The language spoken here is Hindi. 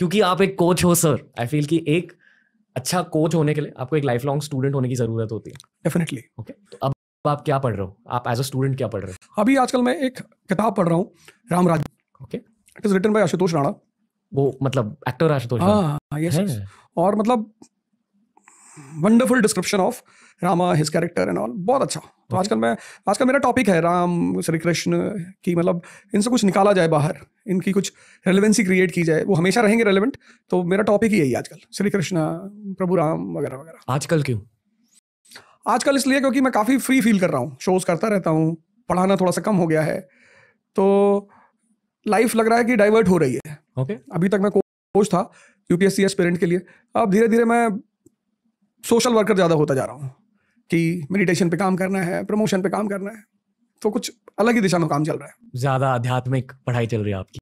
क्योंकि आप एक कोच हो सर आई फील कि एक अच्छा कोच होने के लिए आपको एक लाइफ लॉन्ग स्टूडेंट होने की जरूरत होती है डेफिनेटली ओके okay? तो अब आप क्या पढ़ रहे हो आप एज अ स्टूडेंट क्या पढ़ रहे हो अभी आजकल मैं एक किताब पढ़ रहा हूँ Ram Raj okay it is written by Ashutosh Rana वो मतलब एक्टर आशुतोष यस और मतलब wonderful description of Rama his character and all बहुत अच्छा तो आजकल मैं आजकल मेरा टॉपिक है राम श्री कृष्ण की मतलब इनसे कुछ निकाला जाए बाहर इनकी कुछ रेलिवेंसी क्रिएट की जाए वो हमेशा रहेंगे रेलिवेंट तो मेरा टॉपिक ही यही आजकल श्री कृष्णा प्रभु राम वगैरह वगैरह आजकल क्यों आजकल इसलिए क्योंकि मैं काफ़ी फ्री फील कर रहा हूँ शोज करता रहता हूँ पढ़ाना थोड़ा सा कम हो गया है तो लाइफ लग रहा है कि डाइवर्ट हो रही है ओके okay. अभी तक मैं कोच था यूपीएससी एस्पेरेंट के लिए अब धीरे धीरे मैं सोशल वर्कर ज़्यादा होता जा रहा हूँ कि मेडिटेशन पे काम करना है प्रमोशन पे काम करना है तो कुछ अलग ही दिशा में काम चल रहा है ज्यादा आध्यात्मिक पढ़ाई चल रही है आपकी